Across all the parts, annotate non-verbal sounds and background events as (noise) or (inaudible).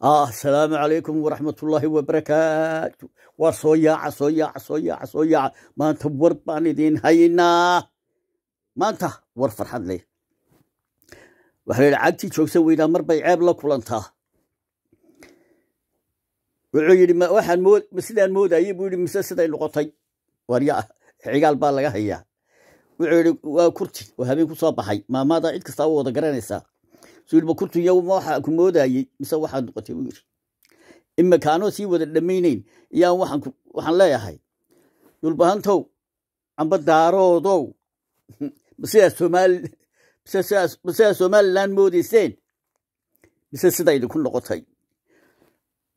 asalaamu calaykum waraxmatullaahi wabarakaatu waa soo yaaca soo yaaca soo yaaca soo yaaca maanta war baan idiin haynaa maanta war farxad leh waxaa la yidhi cagtii joogsan weydaa mar bay ceeb la kulantaa wuxuu yidhi ma sidaan moodayey buu yidhi mise siday noqotay warya cigaal baa laga hayaa wuxuu yidhi waa kurti oo habeen ku soo baxay maamaada cid kastaa u wada garanaysaa suyidba kuntu waxaa ku moodayey mise waxaad noqotay buu yiri imika sii wada dhammaynayn iyaan waxaan leeyahay dhulbahantow amba daaroodow msidaa somalilan moodayseen mise sidaa idinku noqotay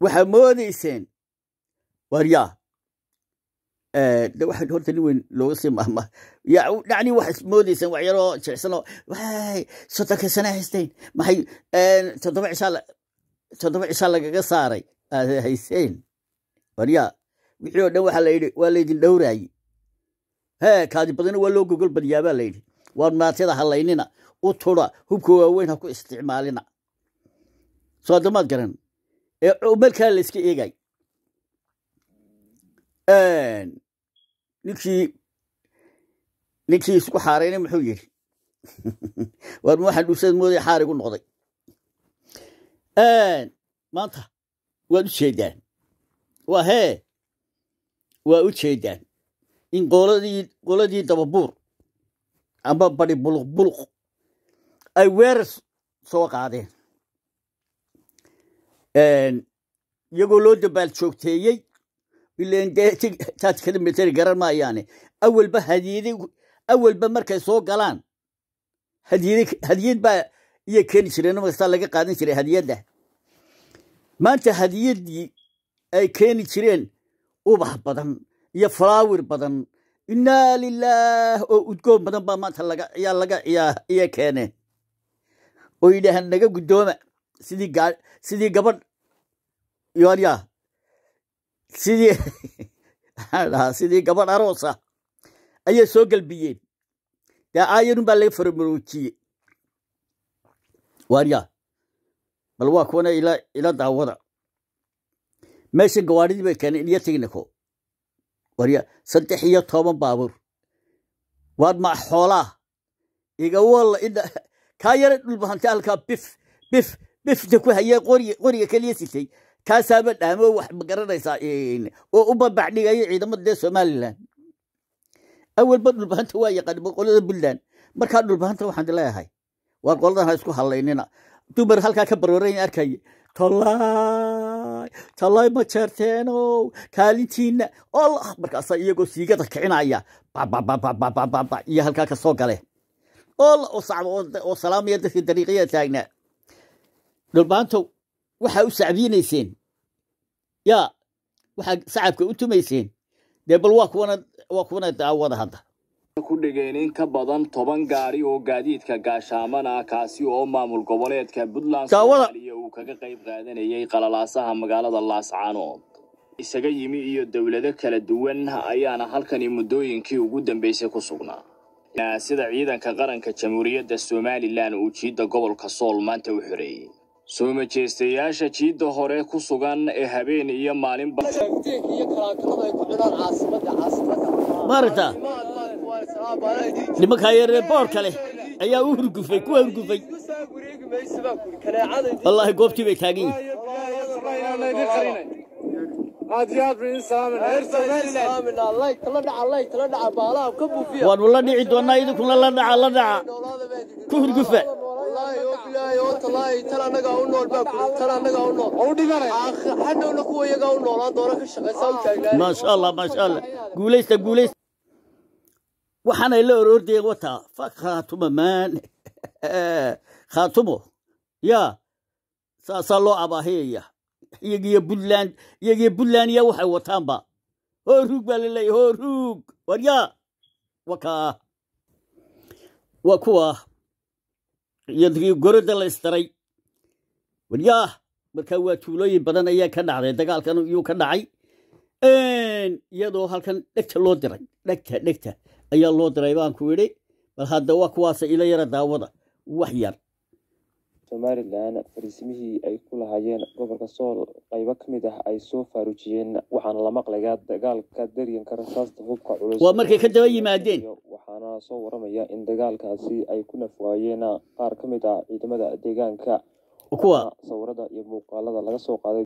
waxaa moodayseen waaryaa Eh, waa horta nin weyn looga sii maahmaa yani waxaad moodeysaan waxyaroo jecsano waay soddonka sana haysteen maxay eh, toddoba cishaa toddoba cishaa lagaga saaray aad hayseen waryaa wixii oo dhan waxaa layidhi waa laydin dhowraaye hee kaadi badina waa loo gogol badyaabaa layidhi waan maatiyada halaynina u tura hubka waaweyn ha ku isticmaalina soo adamaad garan ee melkaa layska iska eegay ninkii ninkii isku xaarayna muxuu yidhi (laughs) warma waxaan dhuusad moodaya xaarigu noqday maanta waad u jeedaan waa hee waa u jeedaan in qoladii qoladii dababuur ama badi buluq buluq ay weerar soo qaadeen iyagoo loo dabaal joogteeyey ileen dee taajkada maayaane awalba hadiyadi awalba markay soo galaan hadiyad hadiyad baa iyay keeni jireen nima laga qaadan jiray hadiyadda maanta hadiyaddii ay keeni jireen ubax badan iyo falaawir badan innaa lilaah oo udgoon badan baa maanta laga ayaa laga ciyaa iya keeneen oo yidhaahaan naga guddooma sidii gaa sidii gabadh yoonyaa sidii dhahaa (laughs) sidii gabadh ah ayay soo gelbiyeen dee aayarun baa laga farmaroojiyey waaryaa bal waa kuwana ila daawada meesha gawaaridii bay keeneen iniyo tigniko warya saddex iyo toban baabuur waad ma xoolaa iga walla ina kaa yara dhulbahanta halkaa bif bif bifta ku hayee qoriga keliya sitay taasaaba dhaamoo wax magaranaysaa oo u babacdhigaya ciidamada dee somalilan awalba dhulbahanta waa yaqaan boqolada buntland markaa dhulbahanta waxaan dileeyahay waa qoladan ha isku hadlaynina dumar halkaa ka barooran arkaya tallay tallay ma jeerteenow kaalintiina allah markaasa iyagoo siigada kicinaya bababababababa iyo halkaa ka gale oola oo sacbo oo salaamaya dadka dariiqayaa taagnaa dhulbaantow waxaa u sacbiinayseen yaa waxaad sacabka u tumayseen dee bal waa kuwana waa kuwana daawada hadda ku dhigeen in ka badan toban gaari oo gaadiidka gaashaamana kaasi oo maamul goboleedka puntland soomaaliya uu kaga qayb qaadanayay qalalaasaha magaalada laascaanood isaga yimi iyo dowlado kala duwan ayaana halkani muddooyinkii ugu dambaysay ku sugnaa sida ciidanka qaranka jamhuuriyadda somalilan uu jiidda gobolka sool maanta u xoreeyey soo majeystayaasha jiidda hore ku sugan ee habeen iyo maalinba maaragta nimankaa yaree boorka leh ayaa u hurgufay kuwa hurgufay wallaahi goobtii bay taagan yihin waannu la dhici doonnaa idinkuna la dhaca la dhaca ku hurgufa maasha allah maasha allah guulaysta waxaanay la oroordeen wataa fa khaatuma maan khaatumo ya saasaa loo abaahiyaya iyagiyo buntland iyagiyo ya waxay wataanba hooruug baa laleeyahy hooruug waryaa wakaa waa kuwa iyo gorada la istaray waryaah markaa waa tuulooyin badan ayaa ka dhacday dagaalkan yuu ka dhacay iyadoo halkan dhegta loo diray dhegta dhegta ayaa loo diray baan ku idhi bal hadda waa kuwaas ila yara daawada wax yar somalilan fariisimihii ay ku lahaayeen gobolka sool qaybo ka mid ah ay soo faaruujiyeen waxaana la maqlayaa dagaalka daryanka rasaasta hubka culus waa markay ka daba yimaadeen soo waramaya in dagaalkaasi ay ku nafwaayeen qaar ka mid ah ciidamada deegaanka kuwa sawirada iyo muuqaalada laga soo qaaday